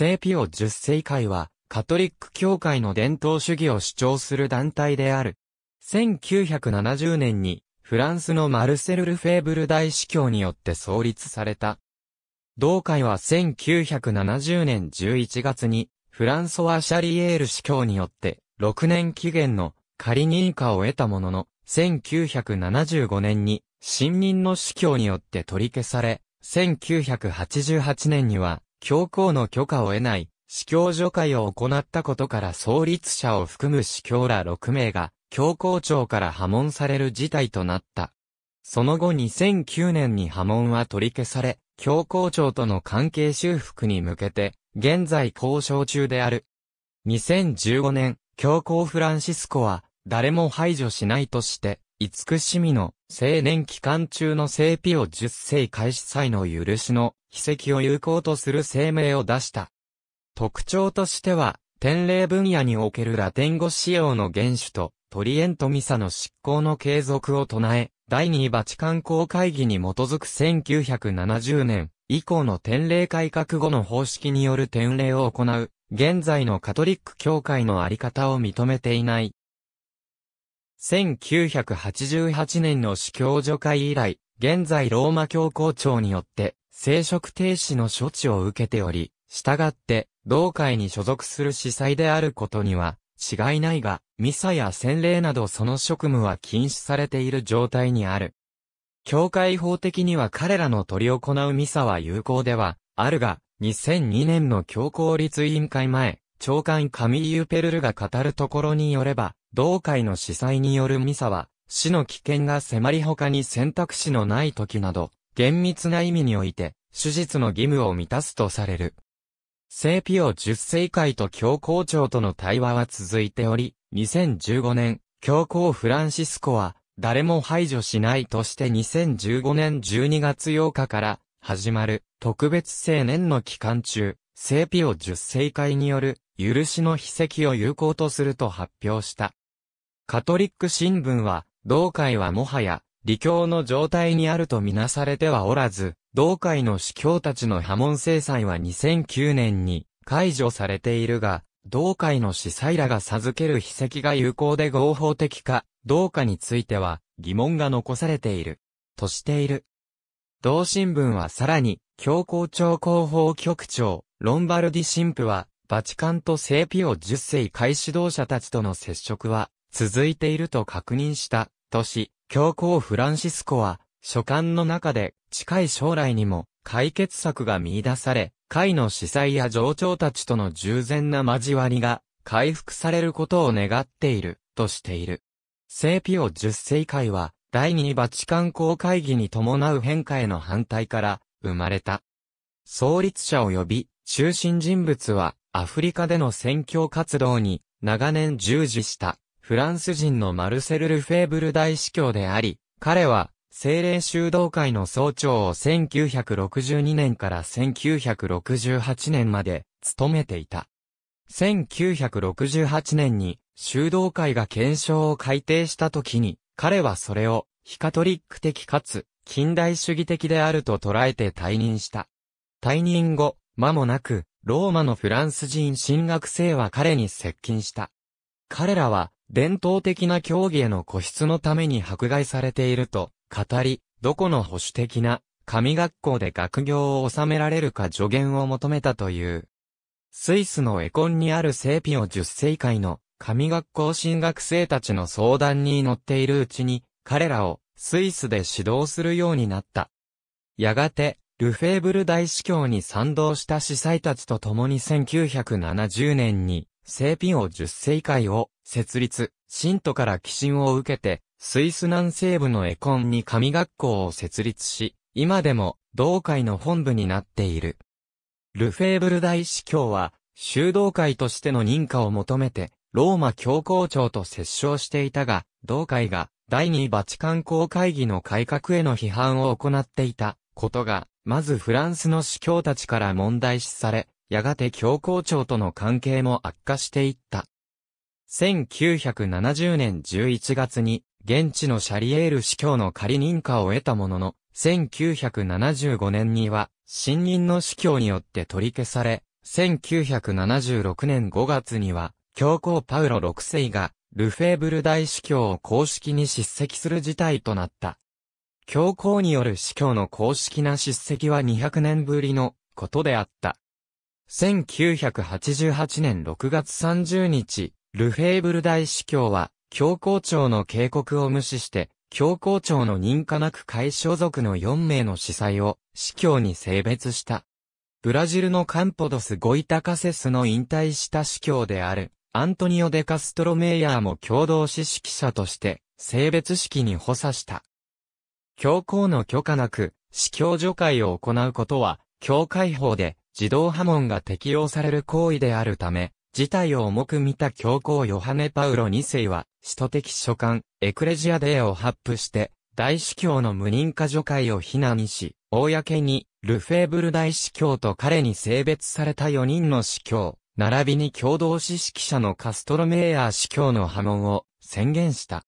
聖ピオ十世会は、カトリック教会の伝統主義を主張する団体である。1970年に、フランスのマルセル・ルフェーブル大司教によって創立された。同会は1970年11月に、フランソワ・シャリエール司教によって、6年期限の仮認可を得たものの、1975年に、新任の司教によって取り消され、1988年には、教皇の許可を得ない、司教除会を行ったことから創立者を含む司教ら6名が、教皇庁から破門される事態となった。その後2009年に破門は取り消され、教皇庁との関係修復に向けて、現在交渉中である。2015年、教皇フランシスコは、誰も排除しないとして、慈しみの青年期間中の聖ピオ十世開始祭の許しの秘跡を有効とする声明を出した。特徴としては、典礼分野におけるラテン語使用の原種とトリエントミサの執行の継続を唱え、第2バチカン公会議に基づく1970年以降の典礼改革後の方式による典礼を行う、現在のカトリック教会のあり方を認めていない。1988年の司教助会以来、現在ローマ教皇庁によって、聖職停止の処置を受けており、従って、同会に所属する司祭であることには、違いないが、ミサや洗礼などその職務は禁止されている状態にある。教会法的には彼らの取り行うミサは有効では、あるが、2002年の教皇立委員会前、長官カミーユ・ペルルが語るところによれば、同会の司祭によるミサは、死の危険が迫り他に選択肢のない時など、厳密な意味において、手術の義務を満たすとされる。聖ピオ10世会と教皇庁との対話は続いており、2015年、教皇フランシスコは、誰も排除しないとして2015年12月8日から、始まる、特別青年の期間中、聖ピオ十世会による許しの秘跡を有効とすると発表した。カトリック新聞は、同会はもはや、理教の状態にあるとみなされてはおらず、同会の司教たちの破門制裁は2009年に解除されているが、同会の司祭らが授ける秘跡が有効で合法的か、どうかについては疑問が残されている、としている。同新聞はさらに、教皇庁広報局長、ロンバルディ神父は、バチカンと聖ピオ10世会指導者たちとの接触は、続いていると確認した、とし、教皇フランシスコは、書簡の中で、近い将来にも、解決策が見出され、会の司祭や上長たちとの従前な交わりが、回復されることを願っている、としている。聖ピオ10世会は、第2バチカン公会議に伴う変化への反対から、生まれた。創立者及び中心人物は、アフリカでの宣教活動に、長年従事した、フランス人のマルセル・ルフェーブル大司教であり、彼は、精霊修道会の総長を1962年から1968年まで、務めていた。1968年に、修道会が検証を改定した時に、彼はそれを、ヒカトリック的かつ、近代主義的であると捉えて退任した。退任後、間もなく、ローマのフランス人進学生は彼に接近した。彼らは、伝統的な競技への個室のために迫害されていると、語り、どこの保守的な、神学校で学業を収められるか助言を求めたという。スイスのエコンにある聖ピオ十世会の、神学校進学生たちの相談に乗っているうちに、彼らを、スイスで指導するようになった。やがて、ルフェーブル大司教に賛同した司祭たちと共に1970年に、聖ピオ10世会を設立、信徒から寄進を受けて、スイス南西部のエコンに神学校を設立し、今でも同会の本部になっている。ルフェーブル大司教は、修道会としての認可を求めて、ローマ教皇庁と折衝していたが、同会が第二バチカン公会議の改革への批判を行っていたことがまずフランスの司教たちから問題視され、やがて教皇庁との関係も悪化していった。1970年11月に、現地のシャリエール司教の仮認可を得たものの、1975年には、新任の司教によって取り消され、1976年5月には、教皇パウロ6世が、ルフェーブル大司教を公式に叱責する事態となった。教皇による司教の公式な叱責は200年ぶりのことであった。1988年6月30日、ルフェーブル大司教は、教皇庁の警告を無視して、教皇庁の認可なく会所属の4名の司祭を、司教に性別した。ブラジルのカンポドス・ゴイタカセスの引退した司教である、アントニオ・デ・カストロ・メイヤーも共同指揮者として、性別式に補佐した。教皇の許可なく、司教除会を行うことは、教会法で、自動破門が適用される行為であるため、事態を重く見た教皇ヨハネ・パウロ2世は、使徒的書簡、エクレジアデーを発布して、大司教の無認可除会を非難し、公に、ルフェーブル大司教と彼に性別された4人の司教、並びに共同指揮者のカストロメイヤー司教の波紋を宣言した。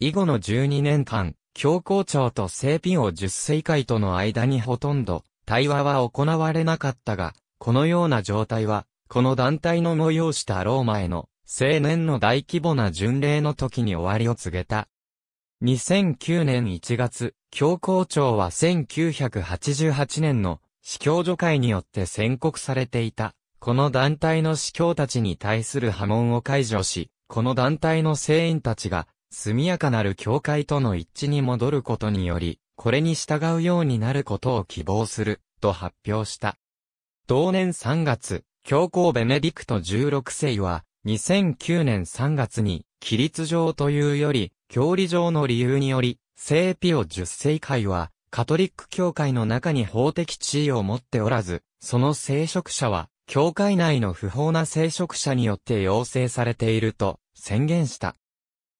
以後の12年間、教皇庁と聖品を十世界との間にほとんど対話は行われなかったが、このような状態は、この団体の催したローマへの青年の大規模な巡礼の時に終わりを告げた。2009年1月、教皇庁は1988年の司教助会によって宣告されていた、この団体の司教たちに対する波紋を解除し、この団体の聖員たちが速やかなる教会との一致に戻ることにより、これに従うようになることを希望する、と発表した。同年3月、教皇ベネディクト16世は、2009年3月に、規律上というより、教理上の理由により、聖ピオ10世会は、カトリック教会の中に法的地位を持っておらず、その聖職者は、教会内の不法な聖職者によって要請されていると宣言した。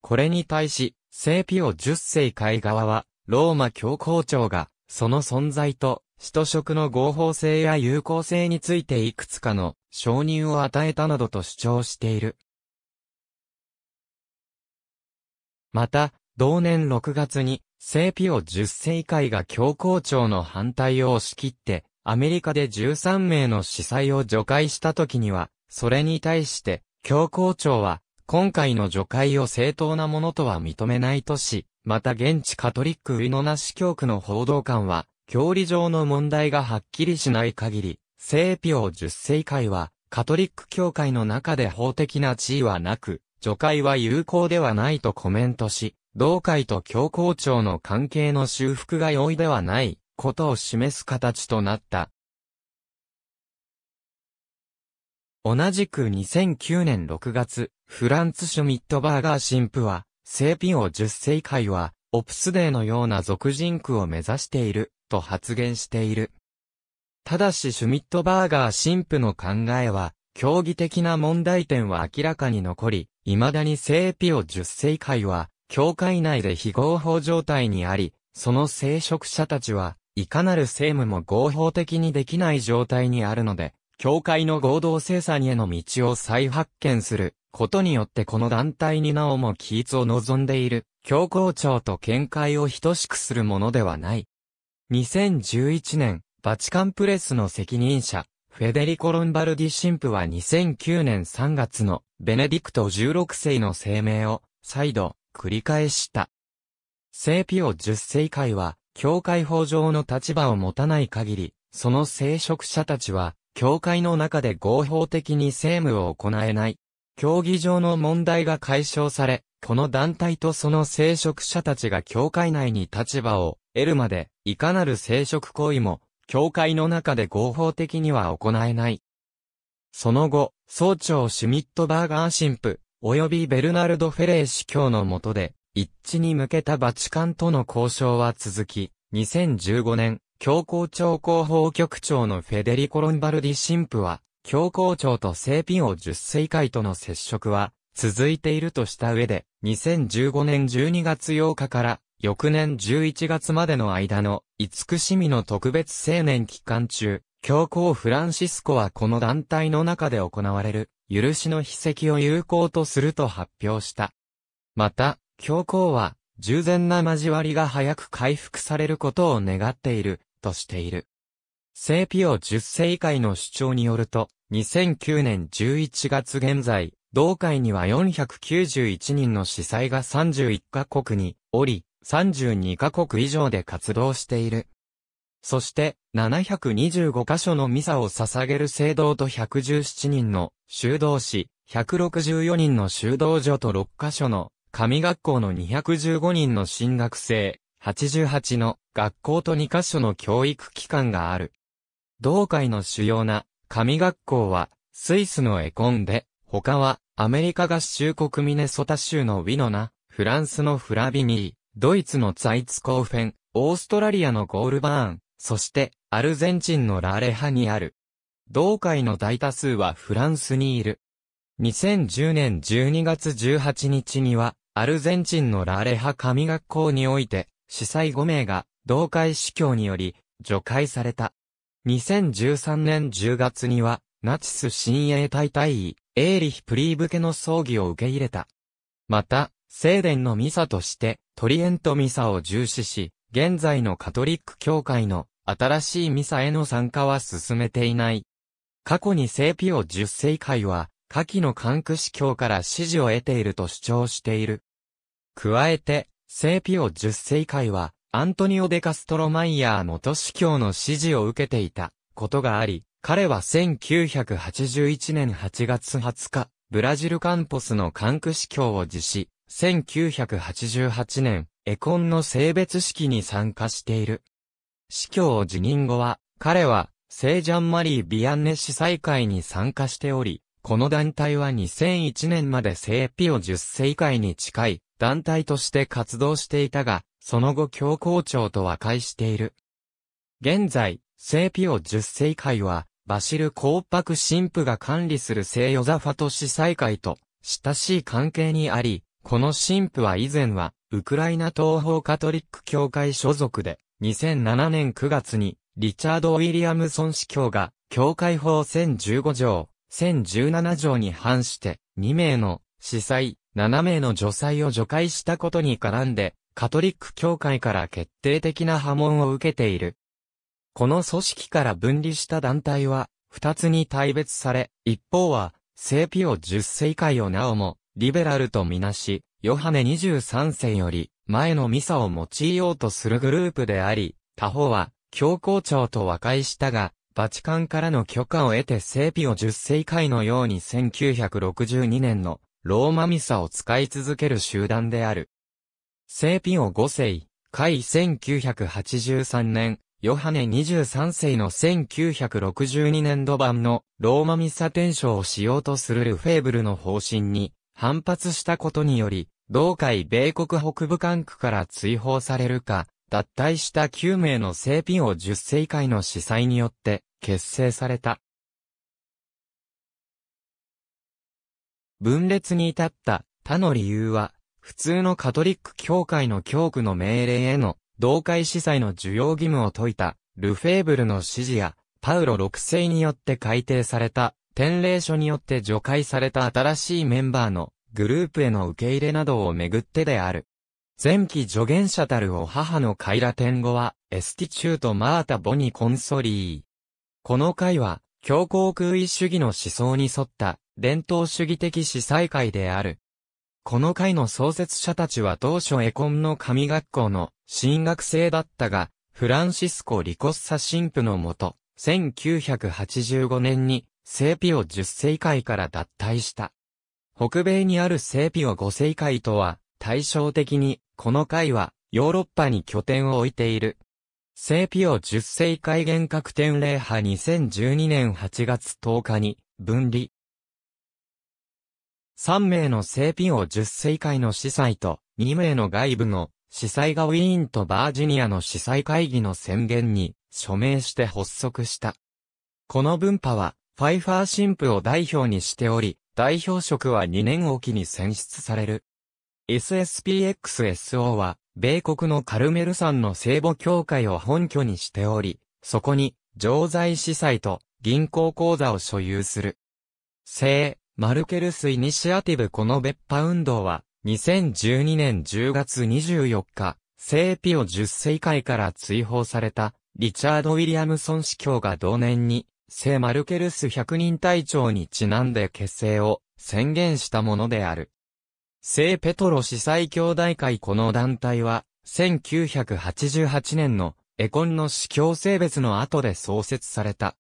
これに対し、聖ピオ10世会側は、ローマ教皇庁が、その存在と、使徒職の合法性や有効性についていくつかの承認を与えたなどと主張している。また、同年6月に、聖ピオ10世会が教皇庁の反対を押し切って、アメリカで13名の司祭を除外した時には、それに対して、教皇庁は、今回の除会を正当なものとは認めないとし、また現地カトリックウィノナ市教区の報道官は、教理上の問題がはっきりしない限り、聖ピオ十世会は、カトリック教会の中で法的な地位はなく、除会は有効ではないとコメントし、同会と教皇庁の関係の修復が容易ではないことを示す形となった。同じく2009年6月、フランツ・シュミットバーガー神父は、聖ピオ10世界は、オプスデーのような俗人区を目指している、と発言している。ただしシュミットバーガー神父の考えは、競技的な問題点は明らかに残り、未だに聖ピオ10世界は、教会内で非合法状態にあり、その聖職者たちは、いかなる政務も合法的にできない状態にあるので、教会の合同生産への道を再発見することによってこの団体になおも起立を望んでいる、教皇庁と見解を等しくするものではない。2011年、バチカンプレスの責任者、フェデリコ・ロンバルディ神父は2009年3月のベネディクト16世の声明を再度繰り返した。聖ピオ10世会は、教会法上の立場を持たない限り、その聖職者たちは、教会の中で合法的に政務を行えない。競技場の問題が解消され、この団体とその聖職者たちが教会内に立場を得るまで、いかなる聖職行為も、教会の中で合法的には行えない。その後、総長シュミットバーガー神父、及びベルナルド・フェレー司教の下で、一致に向けたバチカンとの交渉は続き、2015年、教皇庁広報局長のフェデリコ・ロンバルディ神父は、教皇庁と聖ピを10世会との接触は、続いているとした上で、2015年12月8日から、翌年11月までの間の、慈しみの特別青年期間中、教皇フランシスコはこの団体の中で行われる、許しの筆跡を有効とすると発表した。また、教皇は、従前な交わりが早く回復されることを願っている、としている。聖ピオ10世以下の主張によると、2009年11月現在、同会には491人の司祭が31カ国におり、32カ国以上で活動している。そして、725カ所のミサを捧げる聖堂と117人の修道士、164人の修道所と6カ所の神学校の215人の進学生、88の学校と2カ所の教育機関がある。同会の主要な神学校はスイスのエコンで、他はアメリカ合衆国ミネソタ州のウィノナ、フランスのフラビニー、ドイツのザイツコーフェン、オーストラリアのゴールバーン、そしてアルゼンチンのラーレハにある。同会の大多数はフランスにいる。2010年12月18日には、アルゼンチンのラーレハ神学校において、司祭5名が、同会司教により、除会された。2013年10月には、ナチス親衛隊隊員、エーリヒ・プリーブ家の葬儀を受け入れた。また、聖殿のミサとして、トリエントミサを重視し、現在のカトリック教会の新しいミサへの参加は進めていない。過去に聖ピオ10世会は、下記の関区司教から支持を得ていると主張している。加えて、聖ピオ10世会は、アントニオ・デ・カストロマイヤー元司教の支持を受けていたことがあり、彼は1981年8月20日、ブラジルカンポスのカンク司教を辞し、1988年、エコンの性別式に参加している。司教を辞任後は、彼は、聖ジャンマリー・ビアンネ司祭会に参加しており、この団体は2001年まで聖ピオ10世会に近い、団体として活動していたが、その後教皇庁と和解している。現在、聖ピオ十世会は、バシル公白神父が管理する聖ヨザファト司祭会と親しい関係にあり、この神父は以前は、ウクライナ東方カトリック教会所属で、2007年9月に、リチャード・ウィリアムソン司教が、教会法1015条、1017条に反して、2名の、司祭、7名の女祭を除外したことに絡んで、カトリック教会から決定的な波紋を受けている。この組織から分離した団体は、2つに大別され、一方は、聖ピオ10世以下をなおも、リベラルとみなし、ヨハネ23世より、前のミサを用いようとするグループであり、他方は、教皇庁と和解したが、バチカンからの許可を得て聖ピオ10世以下のように1962年のローマミサを使い続ける集団である。聖ピオ5世、会1983年、ヨハネ23世の1962年度版のローマミサ転生をしようとするルフェーブルの方針に反発したことにより、同会米国北部管区から追放されるか、脱退した9名の聖ピオ10世会の司祭によって結成された。分裂に至った他の理由は、普通のカトリック教会の教区の命令への同会司祭の需要義務を解いたルフェーブルの指示や、パウロ6世によって改定された、天礼書によって除外された新しいメンバーのグループへの受け入れなどをめぐってである。前期助言者たるお母のカイラ天語は、エスティチュート・マータ・ボニ・コンソリー。この回は、教皇空位主義の思想に沿った、伝統主義的司祭会である。この会の創設者たちは当初エコンの神学校の新学生だったが、フランシスコ・リコッサ神父のもと、1985年に聖ピオ10世会から脱退した。北米にある聖ピオ5世会とは対照的に、この会はヨーロッパに拠点を置いている。聖ピオ10世会厳格天礼派2012年8月10日に分離、3名の聖ピオ10世会の司祭と、2名の外部の司祭がウィーンとバージニアの司祭会議の宣言に署名して発足した。この分派は、ファイファー神父を代表にしており、代表職は2年おきに選出される。SSPXSO は、米国のカルメル山の聖母教会を本拠にしており、そこに、常在司祭と銀行口座を所有する。聖、マルケルスイニシアティブこの別派運動は、2012年10月24日、聖ピオ10世会から追放された、リチャード・ウィリアムソン司教が同年に、聖マルケルス100人隊長にちなんで結成を宣言したものである。聖ペトロ司祭兄弟会この団体は、1988年のエコンの司教性別の後で創設された。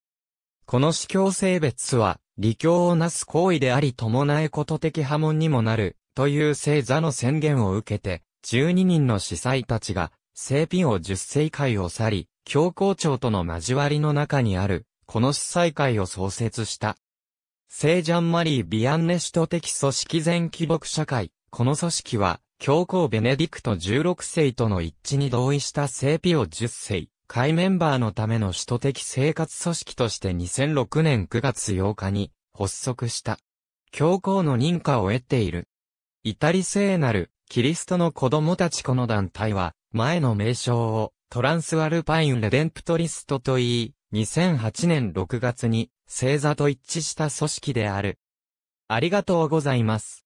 この司教性別は、利教をなす行為であり伴えこと的波紋にもなる、という聖座の宣言を受けて、12人の司祭たちが、聖品を10世会を去り、教皇庁との交わりの中にある、この司祭会を創設した。聖ジャンマリー・ビアンネ首都的組織全規牧社会、この組織は、教皇ベネディクト16世との一致に同意した聖ピオ10世、会メンバーのための首都的生活組織として2006年9月8日に発足した。教皇の認可を得ている。イタリ聖なるキリストの子供たちこの団体は、前の名称をトランスアルパインレデンプトリストと言い、2008年6月に星座と一致した組織である。ありがとうございます。